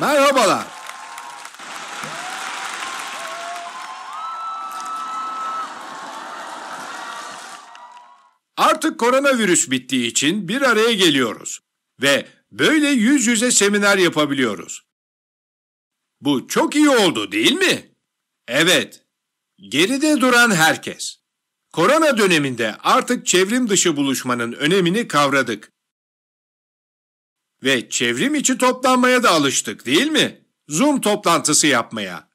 Merhabalar. Artık koronavirüs bittiği için bir araya geliyoruz ve böyle yüz yüze seminer yapabiliyoruz. Bu çok iyi oldu değil mi? Evet. Geride duran herkes. Korona döneminde artık çevrim dışı buluşmanın önemini kavradık ve çevrim içi toplanmaya da alıştık değil mi? Zoom toplantısı yapmaya.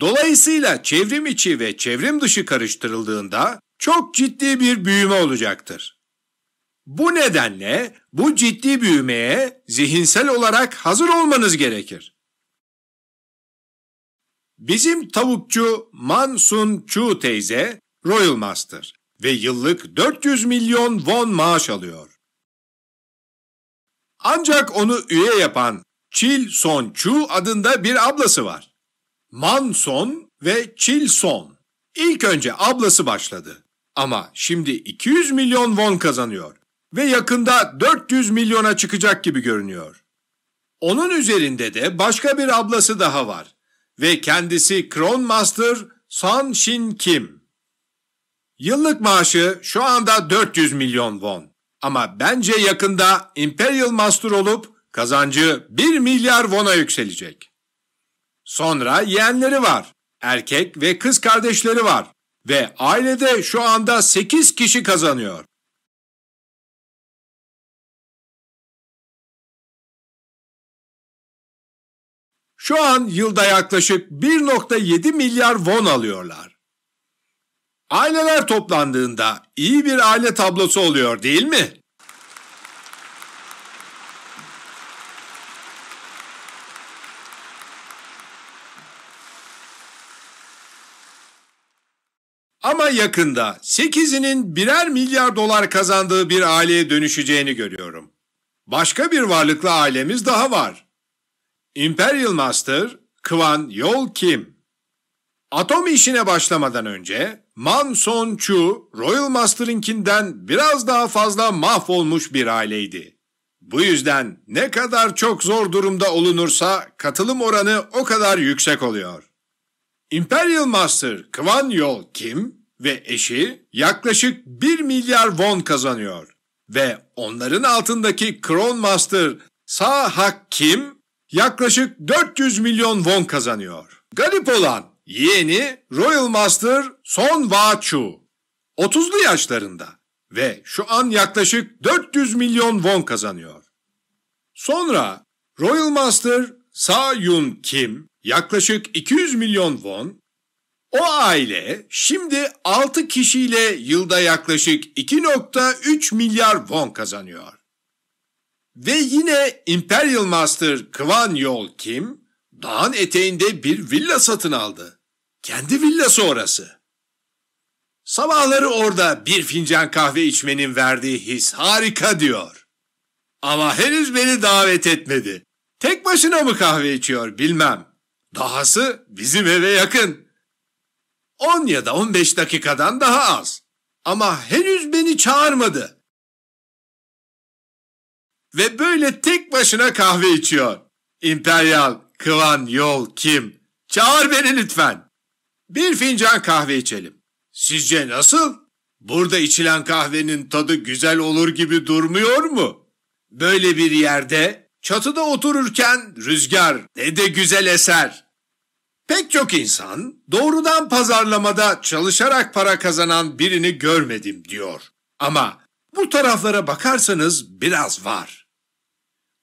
Dolayısıyla çevrim içi ve çevrim dışı karıştırıldığında çok ciddi bir büyüme olacaktır. Bu nedenle bu ciddi büyümeye zihinsel olarak hazır olmanız gerekir. Bizim tavukçu Mansun Chu teyze Royal Master ve yıllık 400 milyon won maaş alıyor. Ancak onu üye yapan Chil Son Chu adında bir ablası var. Man Son ve Chil Son. İlk önce ablası başladı. Ama şimdi 200 milyon won kazanıyor ve yakında 400 milyona çıkacak gibi görünüyor. Onun üzerinde de başka bir ablası daha var ve kendisi Kronmaster San Shin Kim. Yıllık maaşı şu anda 400 milyon won. Ama bence yakında Imperial Master olup kazancı 1 milyar vona yükselecek. Sonra yeğenleri var. Erkek ve kız kardeşleri var. Ve ailede şu anda 8 kişi kazanıyor. Şu an yılda yaklaşık 1.7 milyar won alıyorlar. Aileler toplandığında iyi bir aile tablosu oluyor değil mi? Ama yakında 8'inin birer milyar dolar kazandığı bir aileye dönüşeceğini görüyorum. Başka bir varlıklı ailemiz daha var. Imperial Master Kwan Yol Kim Atom işine başlamadan önce Man Son Chu, Royal Masterinkinden biraz daha fazla mahvolmuş bir aileydi. Bu yüzden ne kadar çok zor durumda olunursa katılım oranı o kadar yüksek oluyor. Imperial Master Kwan Yol Kim ve eşi yaklaşık 1 milyar won kazanıyor. Ve onların altındaki Crown Master Sa Hak Kim yaklaşık 400 milyon won kazanıyor. Garip olan Yeğeni Royal Master Son Wachu 30'lu yaşlarında ve şu an yaklaşık 400 milyon won kazanıyor. Sonra Royal Master Sa Yun Kim yaklaşık 200 milyon won. O aile şimdi 6 kişiyle yılda yaklaşık 2.3 milyar won kazanıyor. Ve yine Imperial Master Kwan Yol Kim dağın eteğinde bir villa satın aldı. Kendi villası orası. Sabahları orada bir fincan kahve içmenin verdiği his harika diyor. Ama henüz beni davet etmedi. Tek başına mı kahve içiyor bilmem. Dahası bizim eve yakın. 10 ya da 15 dakikadan daha az. Ama henüz beni çağırmadı. Ve böyle tek başına kahve içiyor. İmperyal, Kıvan, Yol, Kim. Çağır beni lütfen. Bir fincan kahve içelim. Sizce nasıl? Burada içilen kahvenin tadı güzel olur gibi durmuyor mu? Böyle bir yerde çatıda otururken rüzgar ne de güzel eser. Pek çok insan doğrudan pazarlamada çalışarak para kazanan birini görmedim diyor. Ama bu taraflara bakarsanız biraz var.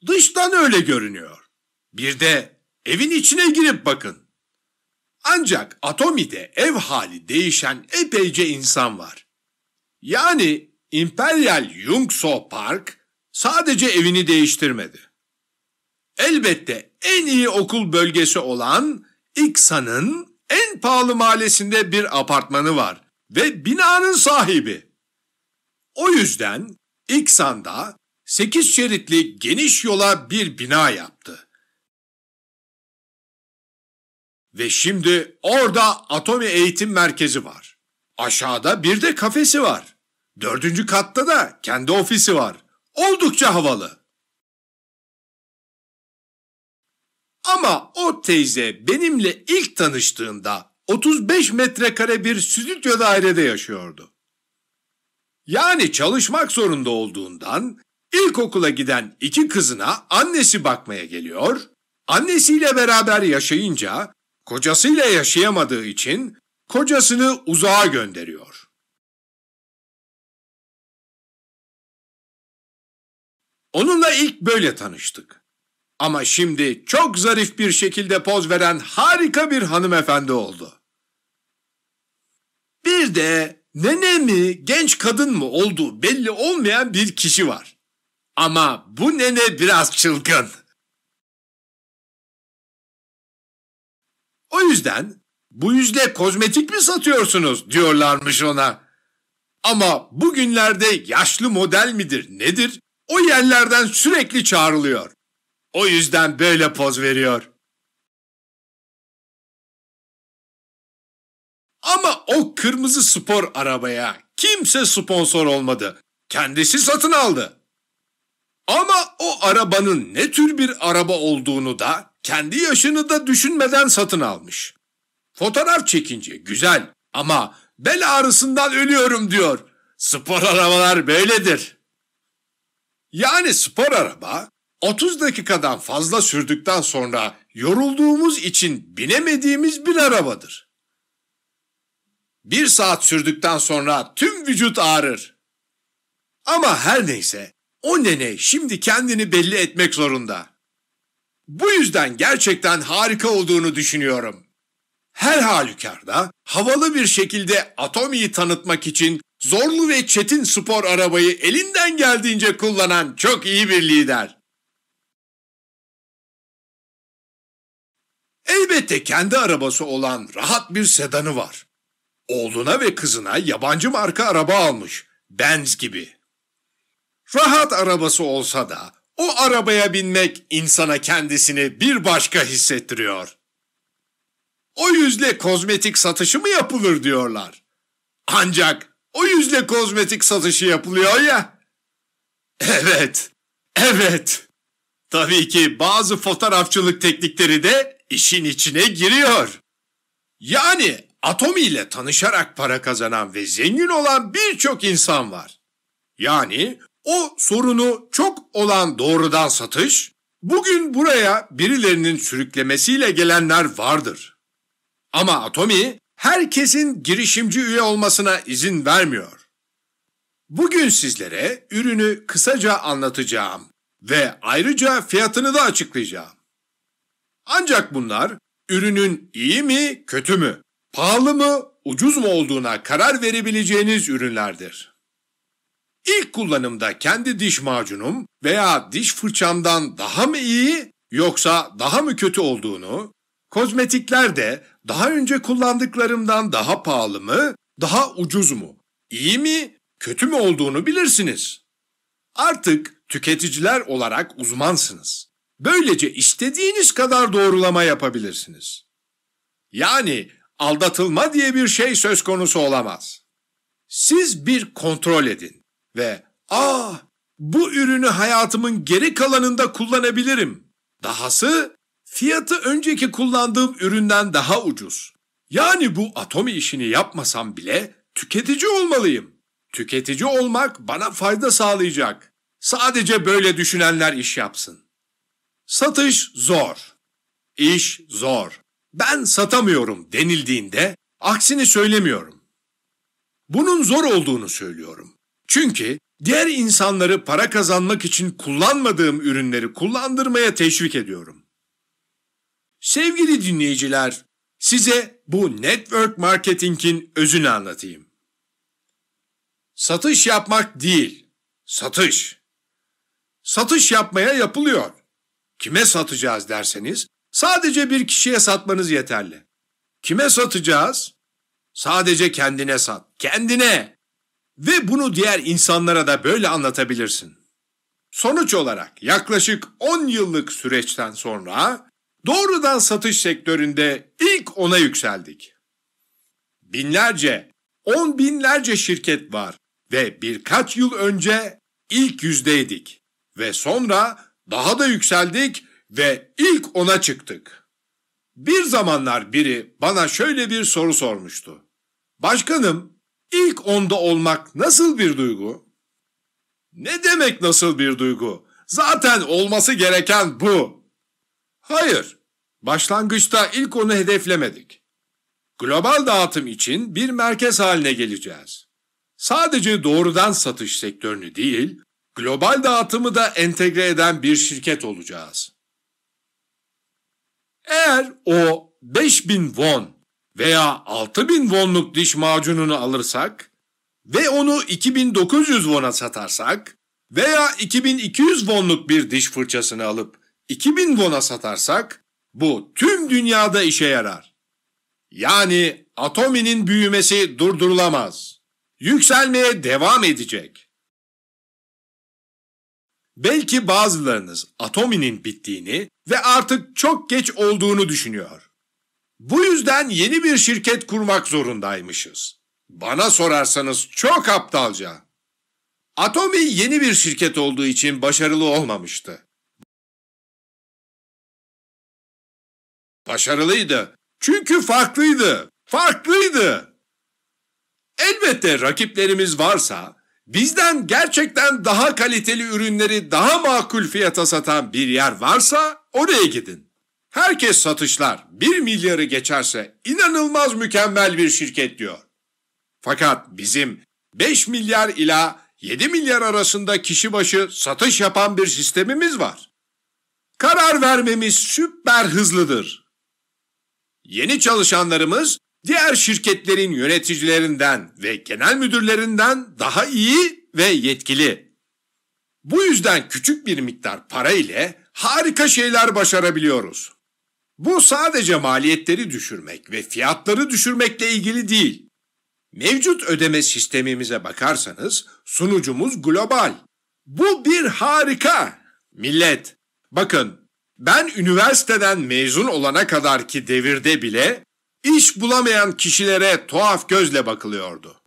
Dıştan öyle görünüyor. Bir de evin içine girip bakın. Ancak Atomi'de ev hali değişen epeyce insan var. Yani Imperial Yungso Park sadece evini değiştirmedi. Elbette en iyi okul bölgesi olan İksa'nın en pahalı mahallesinde bir apartmanı var ve binanın sahibi. O yüzden İksan'da 8 şeritli geniş yola bir bina yaptı. Ve şimdi orada Atomi Eğitim Merkezi var. Aşağıda bir de kafesi var. Dördüncü katta da kendi ofisi var. Oldukça havalı. Ama o teyze benimle ilk tanıştığında 35 metrekare bir stüdyo dairede yaşıyordu. Yani çalışmak zorunda olduğundan ilkokula giden iki kızına annesi bakmaya geliyor, annesiyle beraber yaşayınca Kocasıyla yaşayamadığı için kocasını uzağa gönderiyor. Onunla ilk böyle tanıştık. Ama şimdi çok zarif bir şekilde poz veren harika bir hanımefendi oldu. Bir de nene mi, genç kadın mı olduğu belli olmayan bir kişi var. Ama bu nene biraz çılgın. O yüzden bu yüzle kozmetik mi satıyorsunuz diyorlarmış ona. Ama bugünlerde yaşlı model midir nedir o yerlerden sürekli çağrılıyor. O yüzden böyle poz veriyor. Ama o kırmızı spor arabaya kimse sponsor olmadı. Kendisi satın aldı. Ama o arabanın ne tür bir araba olduğunu da kendi yaşını da düşünmeden satın almış. Fotoğraf çekince güzel ama bel ağrısından ölüyorum diyor. Spor arabalar böyledir. Yani spor araba 30 dakikadan fazla sürdükten sonra yorulduğumuz için binemediğimiz bir arabadır. Bir saat sürdükten sonra tüm vücut ağrır. Ama her neyse o nene şimdi kendini belli etmek zorunda. Bu yüzden gerçekten harika olduğunu düşünüyorum. Her halükarda havalı bir şekilde Atomi'yi tanıtmak için zorlu ve çetin spor arabayı elinden geldiğince kullanan çok iyi bir lider. Elbette kendi arabası olan rahat bir sedanı var. Oğluna ve kızına yabancı marka araba almış, Benz gibi. Rahat arabası olsa da o arabaya binmek insana kendisini bir başka hissettiriyor. O yüzle kozmetik satışı mı yapılır diyorlar. Ancak o yüzle kozmetik satışı yapılıyor ya. Evet, evet. Tabii ki bazı fotoğrafçılık teknikleri de işin içine giriyor. Yani Atomi ile tanışarak para kazanan ve zengin olan birçok insan var. Yani o sorunu çok olan doğrudan satış, bugün buraya birilerinin sürüklemesiyle gelenler vardır. Ama Atomi herkesin girişimci üye olmasına izin vermiyor. Bugün sizlere ürünü kısaca anlatacağım ve ayrıca fiyatını da açıklayacağım. Ancak bunlar ürünün iyi mi, kötü mü, pahalı mı, ucuz mu olduğuna karar verebileceğiniz ürünlerdir. İlk kullanımda kendi diş macunum veya diş fırçamdan daha mı iyi yoksa daha mı kötü olduğunu, kozmetikler de daha önce kullandıklarımdan daha pahalı mı, daha ucuz mu, iyi mi, kötü mü olduğunu bilirsiniz. Artık tüketiciler olarak uzmansınız. Böylece istediğiniz kadar doğrulama yapabilirsiniz. Yani aldatılma diye bir şey söz konusu olamaz. Siz bir kontrol edin ve ''Aa ah, bu ürünü hayatımın geri kalanında kullanabilirim. Dahası fiyatı önceki kullandığım üründen daha ucuz. Yani bu atomi işini yapmasam bile tüketici olmalıyım. Tüketici olmak bana fayda sağlayacak. Sadece böyle düşünenler iş yapsın. Satış zor. İş zor. Ben satamıyorum denildiğinde aksini söylemiyorum. Bunun zor olduğunu söylüyorum. Çünkü diğer insanları para kazanmak için kullanmadığım ürünleri kullandırmaya teşvik ediyorum. Sevgili dinleyiciler, size bu network marketing'in özünü anlatayım. Satış yapmak değil, satış. Satış yapmaya yapılıyor. Kime satacağız derseniz, sadece bir kişiye satmanız yeterli. Kime satacağız? Sadece kendine sat. Kendine. Ve bunu diğer insanlara da böyle anlatabilirsin. Sonuç olarak yaklaşık 10 yıllık süreçten sonra doğrudan satış sektöründe ilk ona yükseldik. Binlerce, on binlerce şirket var ve birkaç yıl önce ilk yüzdeydik ve sonra daha da yükseldik ve ilk ona çıktık. Bir zamanlar biri bana şöyle bir soru sormuştu. Başkanım, İlk onda olmak nasıl bir duygu? Ne demek nasıl bir duygu? Zaten olması gereken bu. Hayır, başlangıçta ilk onu hedeflemedik. Global dağıtım için bir merkez haline geleceğiz. Sadece doğrudan satış sektörünü değil, global dağıtımı da entegre eden bir şirket olacağız. Eğer o 5000 won veya 6000 wonluk diş macununu alırsak ve onu 2900 won'a satarsak veya 2200 wonluk bir diş fırçasını alıp 2000 won'a satarsak bu tüm dünyada işe yarar. Yani atominin büyümesi durdurulamaz. Yükselmeye devam edecek. Belki bazılarınız atominin bittiğini ve artık çok geç olduğunu düşünüyor. Bu yüzden yeni bir şirket kurmak zorundaymışız. Bana sorarsanız çok aptalca. Atomi yeni bir şirket olduğu için başarılı olmamıştı. Başarılıydı. Çünkü farklıydı. Farklıydı. Elbette rakiplerimiz varsa bizden gerçekten daha kaliteli ürünleri daha makul fiyata satan bir yer varsa oraya gidin. Herkes satışlar 1 milyarı geçerse inanılmaz mükemmel bir şirket diyor. Fakat bizim 5 milyar ila 7 milyar arasında kişi başı satış yapan bir sistemimiz var. Karar vermemiz süper hızlıdır. Yeni çalışanlarımız diğer şirketlerin yöneticilerinden ve genel müdürlerinden daha iyi ve yetkili. Bu yüzden küçük bir miktar para ile harika şeyler başarabiliyoruz. Bu sadece maliyetleri düşürmek ve fiyatları düşürmekle ilgili değil. Mevcut ödeme sistemimize bakarsanız sunucumuz global. Bu bir harika. Millet, bakın ben üniversiteden mezun olana kadar ki devirde bile iş bulamayan kişilere tuhaf gözle bakılıyordu.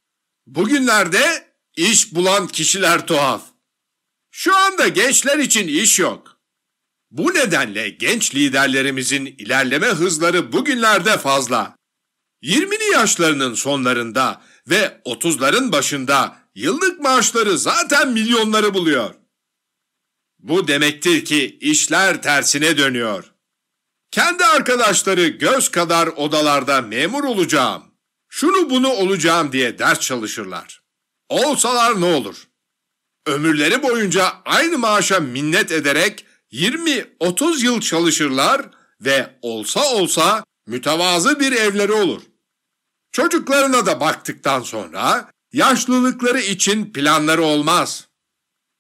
Bugünlerde iş bulan kişiler tuhaf. Şu anda gençler için iş yok. Bu nedenle genç liderlerimizin ilerleme hızları bugünlerde fazla. 20'li yaşlarının sonlarında ve 30'ların başında yıllık maaşları zaten milyonları buluyor. Bu demektir ki işler tersine dönüyor. Kendi arkadaşları göz kadar odalarda memur olacağım, şunu bunu olacağım diye ders çalışırlar. Olsalar ne olur? Ömürleri boyunca aynı maaşa minnet ederek 20-30 yıl çalışırlar ve olsa olsa mütevazı bir evleri olur. Çocuklarına da baktıktan sonra yaşlılıkları için planları olmaz.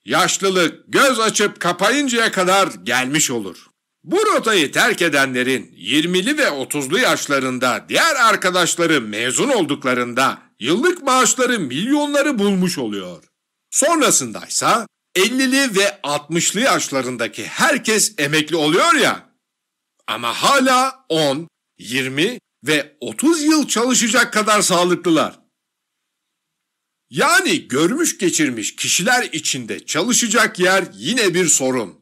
Yaşlılık göz açıp kapayıncaya kadar gelmiş olur. Bu rotayı terk edenlerin 20'li ve 30'lu yaşlarında diğer arkadaşları mezun olduklarında yıllık maaşları milyonları bulmuş oluyor. Sonrasındaysa 50'li ve 60'lı yaşlarındaki herkes emekli oluyor ya. Ama hala 10, 20 ve 30 yıl çalışacak kadar sağlıklılar. Yani görmüş geçirmiş kişiler içinde çalışacak yer yine bir sorun.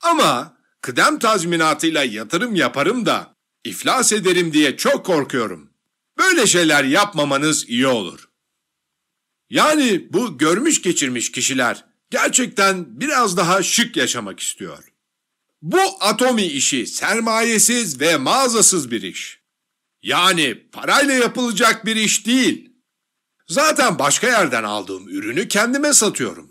Ama kıdem tazminatıyla yatırım yaparım da iflas ederim diye çok korkuyorum. Böyle şeyler yapmamanız iyi olur. Yani bu görmüş geçirmiş kişiler gerçekten biraz daha şık yaşamak istiyor. Bu atomi işi sermayesiz ve mağazasız bir iş. Yani parayla yapılacak bir iş değil. Zaten başka yerden aldığım ürünü kendime satıyorum.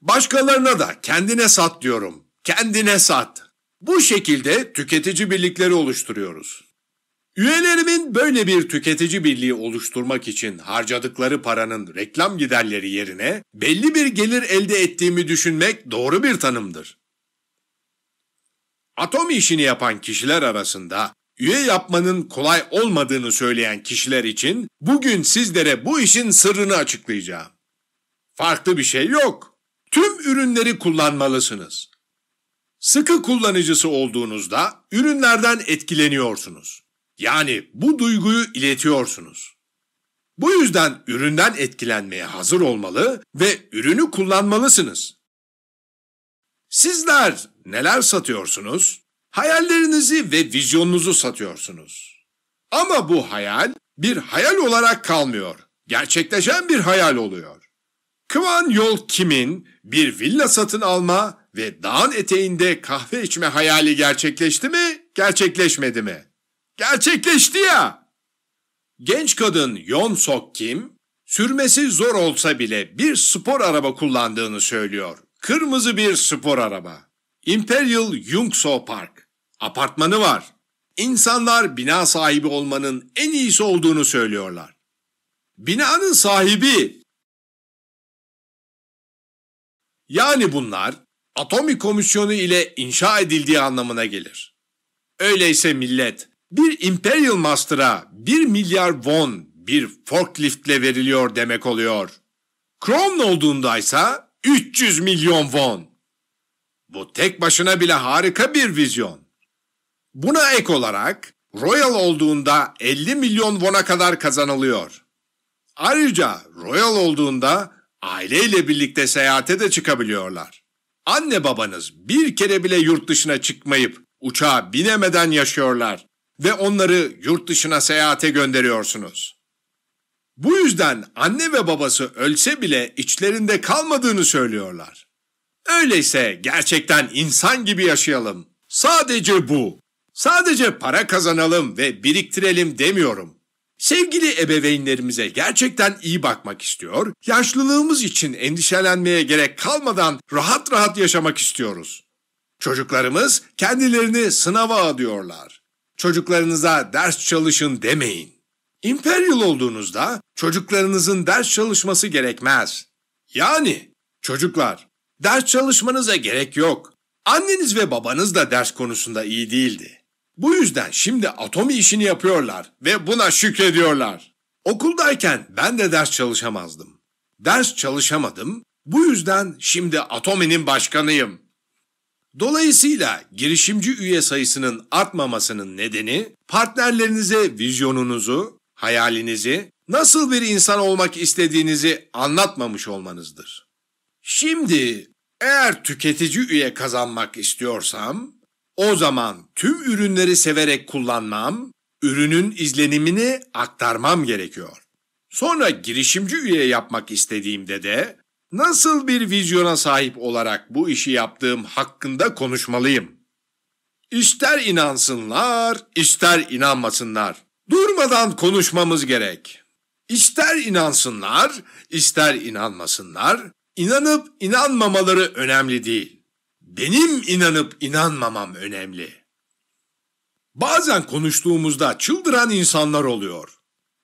Başkalarına da kendine sat diyorum. Kendine sat. Bu şekilde tüketici birlikleri oluşturuyoruz. Üyelerimin böyle bir tüketici birliği oluşturmak için harcadıkları paranın reklam giderleri yerine belli bir gelir elde ettiğimi düşünmek doğru bir tanımdır. Atom işini yapan kişiler arasında üye yapmanın kolay olmadığını söyleyen kişiler için bugün sizlere bu işin sırrını açıklayacağım. Farklı bir şey yok. Tüm ürünleri kullanmalısınız. Sıkı kullanıcısı olduğunuzda ürünlerden etkileniyorsunuz. Yani bu duyguyu iletiyorsunuz. Bu yüzden üründen etkilenmeye hazır olmalı ve ürünü kullanmalısınız. Sizler neler satıyorsunuz? Hayallerinizi ve vizyonunuzu satıyorsunuz. Ama bu hayal bir hayal olarak kalmıyor. Gerçekleşen bir hayal oluyor. Kıvan Yol Kim'in bir villa satın alma ve dağın eteğinde kahve içme hayali gerçekleşti mi, gerçekleşmedi mi? gerçekleşti ya. Genç kadın Yon Sok Kim, sürmesi zor olsa bile bir spor araba kullandığını söylüyor. Kırmızı bir spor araba. Imperial Yungso Park. Apartmanı var. İnsanlar bina sahibi olmanın en iyisi olduğunu söylüyorlar. Binanın sahibi yani bunlar Atomi Komisyonu ile inşa edildiği anlamına gelir. Öyleyse millet bir Imperial Master'a 1 milyar won bir forkliftle veriliyor demek oluyor. Crown olduğundaysa 300 milyon won. Bu tek başına bile harika bir vizyon. Buna ek olarak Royal olduğunda 50 milyon won'a kadar kazanılıyor. Ayrıca Royal olduğunda aileyle birlikte seyahate de çıkabiliyorlar. Anne babanız bir kere bile yurt dışına çıkmayıp uçağa binemeden yaşıyorlar ve onları yurt dışına seyahate gönderiyorsunuz. Bu yüzden anne ve babası ölse bile içlerinde kalmadığını söylüyorlar. Öyleyse gerçekten insan gibi yaşayalım. Sadece bu. Sadece para kazanalım ve biriktirelim demiyorum. Sevgili ebeveynlerimize gerçekten iyi bakmak istiyor, yaşlılığımız için endişelenmeye gerek kalmadan rahat rahat yaşamak istiyoruz. Çocuklarımız kendilerini sınava adıyorlar çocuklarınıza ders çalışın demeyin. Imperial olduğunuzda çocuklarınızın ders çalışması gerekmez. Yani çocuklar ders çalışmanıza gerek yok. Anneniz ve babanız da ders konusunda iyi değildi. Bu yüzden şimdi atomi işini yapıyorlar ve buna şükrediyorlar. Okuldayken ben de ders çalışamazdım. Ders çalışamadım. Bu yüzden şimdi atominin başkanıyım. Dolayısıyla girişimci üye sayısının artmamasının nedeni partnerlerinize vizyonunuzu, hayalinizi, nasıl bir insan olmak istediğinizi anlatmamış olmanızdır. Şimdi eğer tüketici üye kazanmak istiyorsam, o zaman tüm ürünleri severek kullanmam, ürünün izlenimini aktarmam gerekiyor. Sonra girişimci üye yapmak istediğimde de nasıl bir vizyona sahip olarak bu işi yaptığım hakkında konuşmalıyım. İster inansınlar, ister inanmasınlar. Durmadan konuşmamız gerek. İster inansınlar, ister inanmasınlar, inanıp inanmamaları önemli değil. Benim inanıp inanmamam önemli. Bazen konuştuğumuzda çıldıran insanlar oluyor.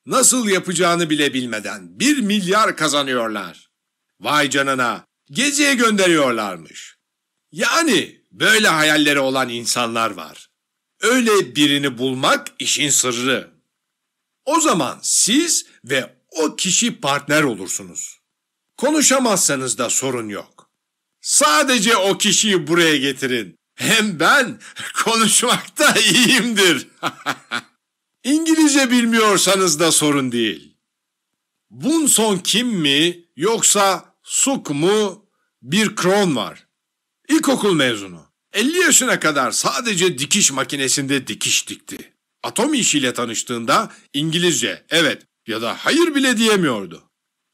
Nasıl yapacağını bile bilmeden bir milyar kazanıyorlar. Vay canına, geziye gönderiyorlarmış. Yani böyle hayalleri olan insanlar var. Öyle birini bulmak işin sırrı. O zaman siz ve o kişi partner olursunuz. Konuşamazsanız da sorun yok. Sadece o kişiyi buraya getirin. Hem ben konuşmakta iyiyimdir. İngilizce bilmiyorsanız da sorun değil. Bunson kim mi yoksa Suk mu bir kron var. İlkokul mezunu. 50 yaşına kadar sadece dikiş makinesinde dikiş dikti. Atom işiyle tanıştığında İngilizce evet ya da hayır bile diyemiyordu.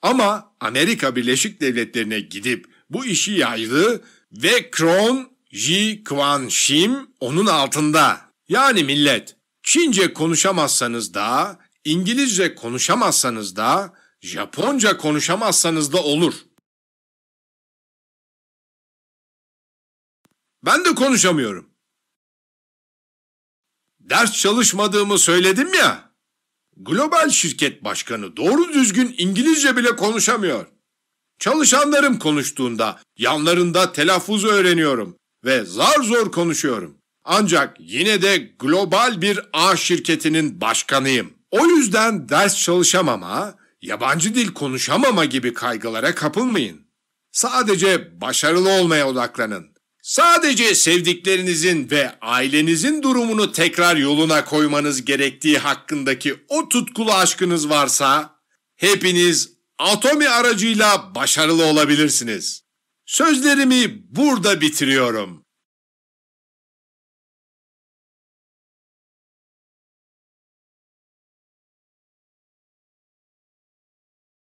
Ama Amerika Birleşik Devletleri'ne gidip bu işi yaydı ve Kron Ji Kwan Shim onun altında. Yani millet Çince konuşamazsanız da, İngilizce konuşamazsanız da, Japonca konuşamazsanız da olur. Ben de konuşamıyorum. Ders çalışmadığımı söyledim ya. Global şirket başkanı doğru düzgün İngilizce bile konuşamıyor. Çalışanlarım konuştuğunda yanlarında telaffuz öğreniyorum ve zar zor konuşuyorum. Ancak yine de global bir A şirketinin başkanıyım. O yüzden ders çalışamama, yabancı dil konuşamama gibi kaygılara kapılmayın. Sadece başarılı olmaya odaklanın. Sadece sevdiklerinizin ve ailenizin durumunu tekrar yoluna koymanız gerektiği hakkındaki o tutkulu aşkınız varsa hepiniz Atomi aracıyla başarılı olabilirsiniz. Sözlerimi burada bitiriyorum.